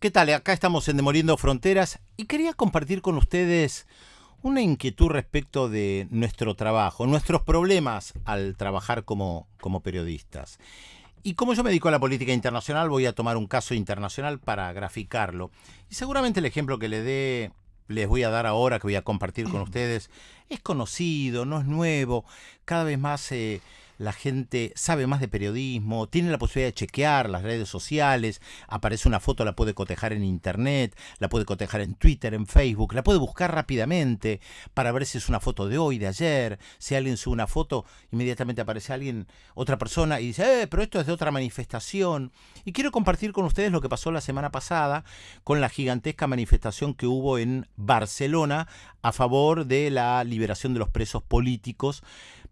¿Qué tal? Acá estamos en Demoliendo Fronteras y quería compartir con ustedes una inquietud respecto de nuestro trabajo, nuestros problemas al trabajar como, como periodistas. Y como yo me dedico a la política internacional, voy a tomar un caso internacional para graficarlo. Y seguramente el ejemplo que le dé les voy a dar ahora, que voy a compartir con ustedes, es conocido, no es nuevo, cada vez más se la gente sabe más de periodismo, tiene la posibilidad de chequear las redes sociales, aparece una foto, la puede cotejar en internet, la puede cotejar en Twitter, en Facebook, la puede buscar rápidamente para ver si es una foto de hoy, de ayer, si alguien sube una foto, inmediatamente aparece alguien, otra persona y dice, eh, pero esto es de otra manifestación. Y quiero compartir con ustedes lo que pasó la semana pasada con la gigantesca manifestación que hubo en Barcelona a favor de la liberación de los presos políticos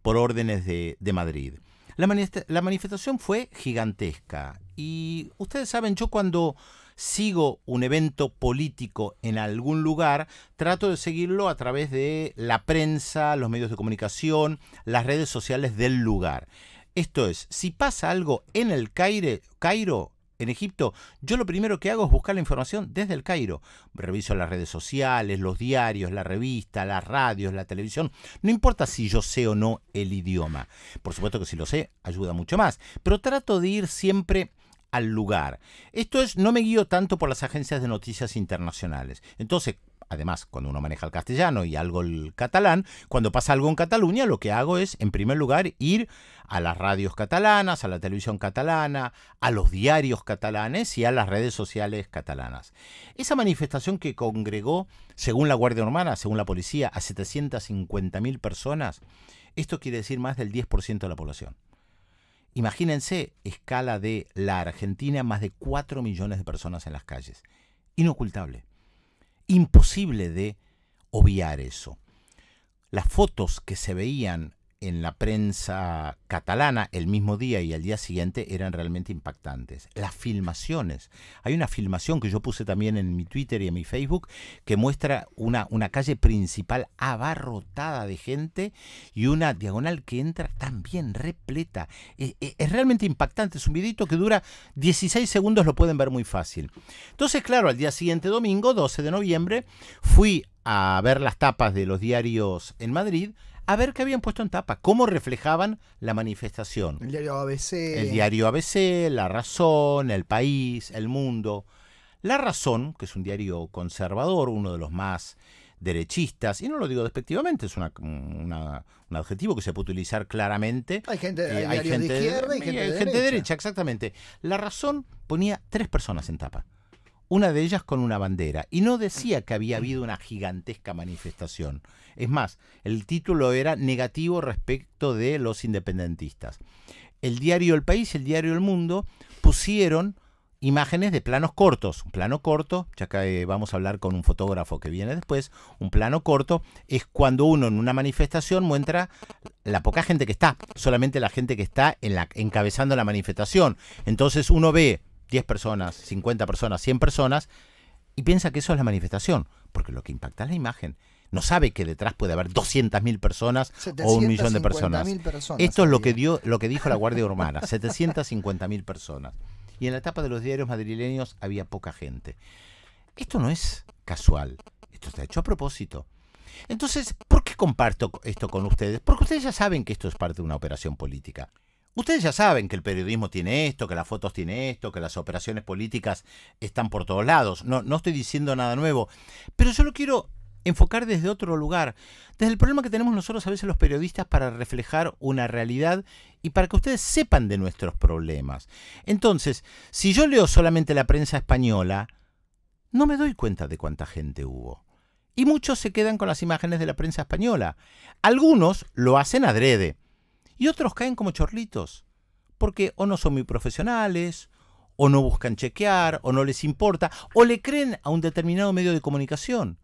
por órdenes de, Madrid. La, la, manifestación fue gigantesca y ustedes saben, yo cuando sigo un evento político en algún lugar, trato de seguirlo a través de la prensa, los medios de comunicación, las redes sociales del lugar. Esto es, si pasa algo en el Cairo en Egipto, yo lo primero que hago es buscar la información desde el Cairo. Reviso las redes sociales, los diarios, la revista, las radios, la televisión. No importa si yo sé o no el idioma. Por supuesto que si lo sé, ayuda mucho más. Pero trato de ir siempre al lugar. Esto es, no me guío tanto por las agencias de noticias internacionales. Entonces, además, cuando uno maneja el castellano y algo el catalán, cuando pasa algo en Cataluña, lo que hago es, en primer lugar, ir a las radios catalanas, a la televisión catalana, a los diarios catalanes y a las redes sociales catalanas. Esa manifestación que congregó, según la Guardia Urbana, según la policía, a 750.000 personas, esto quiere decir más del 10% de la población. Imagínense, escala de la Argentina, más de 4 millones de personas en las calles. Inocultable imposible de obviar eso. Las fotos que se veían en la prensa catalana el mismo día y al día siguiente eran realmente impactantes. Las filmaciones. Hay una filmación que yo puse también en mi Twitter y en mi Facebook que muestra una, una calle principal abarrotada de gente y una diagonal que entra también repleta. Es, eh, eh, es realmente impactante. Es un videito que dura 16 segundos, lo pueden ver muy fácil. Entonces, claro, al día siguiente, domingo 12 de noviembre, fui a ver las tapas de los diarios en Madrid a ver qué habían puesto en tapa, cómo reflejaban la manifestación. El diario ABC. El diario ABC, La Razón, El País, El Mundo. La Razón, que es un diario conservador, uno de los más derechistas, y no lo digo despectivamente, es un adjetivo que se puede utilizar claramente. Hay gente, gente de izquierda y gente, de, gente derecha. Exactamente. La razón ponía tres personas en tapa una de ellas con una bandera, y no decía que había mm. habido una gigantesca manifestación. Es más, el título era negativo respecto de los independentistas. El diario El País el diario El Mundo pusieron imágenes de planos cortos. Un plano corto, ya que eh, vamos a hablar con un fotógrafo que viene después, un plano corto es cuando uno en una manifestación muestra la poca gente que está, solamente la gente que está encabezando la manifestación. Entonces uno ve 10 personas, 50 personas, 100 personas, y piensa que eso es la manifestación, porque lo que impacta es la imagen. No sabe que detrás puede haber 200.000 personas o un millón de personas. Esto es lo que, dio, lo que dijo la Guardia Urbana, 750.000 personas. Y en la etapa de los diarios madrileños había poca gente. Esto no es casual, esto está hecho a propósito. Entonces, ¿por qué comparto esto con ustedes? Porque ustedes ya saben que esto es parte de una operación política. Ustedes ya saben que el periodismo tiene esto, que las fotos tiene esto, que las operaciones políticas están por todos lados. No, no estoy diciendo nada nuevo, pero yo lo quiero enfocar desde otro lugar, desde el problema que tenemos nosotros a veces los periodistas para reflejar una realidad y para que ustedes sepan de nuestros problemas. Entonces, si yo leo solamente la prensa española, no me doy cuenta de cuánta gente hubo. Y muchos se quedan con las imágenes de la prensa española. Algunos lo hacen adrede y otros caen como chorlitos, porque o no son muy profesionales, o no buscan chequear, o no les importa, o le creen a un determinado medio de comunicación.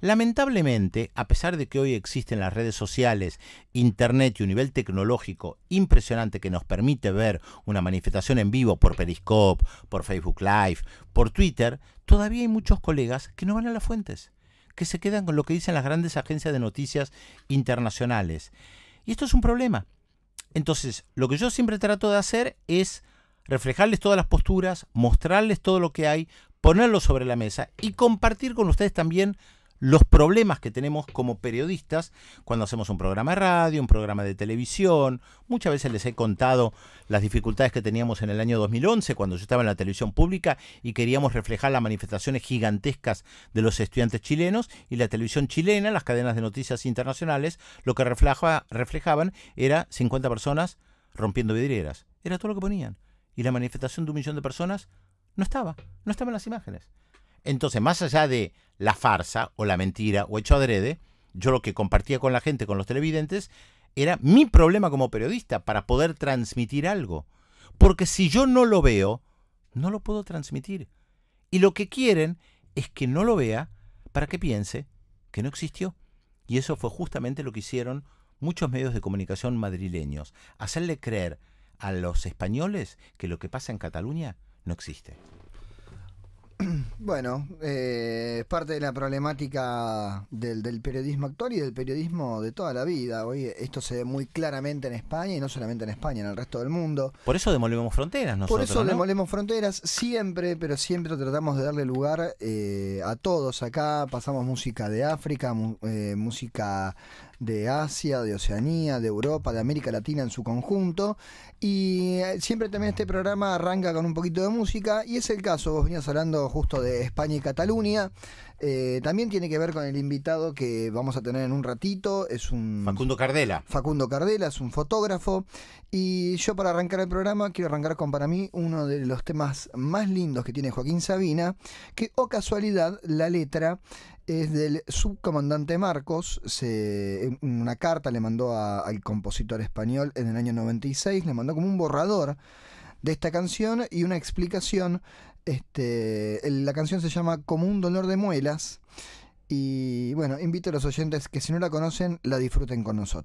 Lamentablemente, a pesar de que hoy existen las redes sociales, Internet y un nivel tecnológico impresionante que nos permite ver una manifestación en vivo por Periscope, por Facebook Live, por Twitter, todavía hay muchos colegas que no van a las fuentes, que se quedan con lo que dicen las grandes agencias de noticias internacionales. Y esto es un problema, entonces, lo que yo siempre trato de hacer es reflejarles todas las posturas, mostrarles todo lo que hay, ponerlo sobre la mesa y compartir con ustedes también los problemas que tenemos como periodistas cuando hacemos un programa de radio, un programa de televisión. Muchas veces les he contado las dificultades que teníamos en el año 2011 cuando yo estaba en la televisión pública y queríamos reflejar las manifestaciones gigantescas de los estudiantes chilenos y la televisión chilena, las cadenas de noticias internacionales, lo que reflejaban era 50 personas rompiendo vidrieras. Era todo lo que ponían. Y la manifestación de un millón de personas no estaba, no estaba en las imágenes. Entonces, más allá de la farsa o la mentira o hecho adrede, yo lo que compartía con la gente, con los televidentes, era mi problema como periodista para poder transmitir algo. Porque si yo no lo veo, no lo puedo transmitir. Y lo que quieren es que no lo vea para que piense que no existió. Y eso fue justamente lo que hicieron muchos medios de comunicación madrileños, hacerle creer a los españoles que lo que pasa en Cataluña no existe. Bueno, eh, es parte de la problemática del, periodismo actual y del periodismo de toda la vida. Hoy esto se ve muy claramente en España y no solamente en España, en el resto del mundo. Por eso demolemos fronteras, nosotros. Por eso demolemos fronteras siempre, pero siempre tratamos de darle lugar eh, a todos. Acá pasamos música de África, eh, música de Asia, de Oceanía, de Europa, de América Latina en su conjunto. Y eh, siempre también este programa arranca con un poquito de música, y es el caso, vos venías hablando justo de España y Cataluña. Eh, también tiene que ver con el invitado que vamos a tener en un ratito. Es un. Facundo Cardela. Facundo Cardela es un fotógrafo. Y yo, para arrancar el programa, quiero arrancar con para mí uno de los temas más lindos que tiene Joaquín Sabina, que, o oh casualidad, la letra es del subcomandante Marcos. Se, una carta le mandó al compositor español en el año 96, le mandó como un borrador de esta canción y una explicación. Este, la canción se llama Como un dolor de muelas. Y bueno, invito a los oyentes que si no la conocen, la disfruten con nosotros.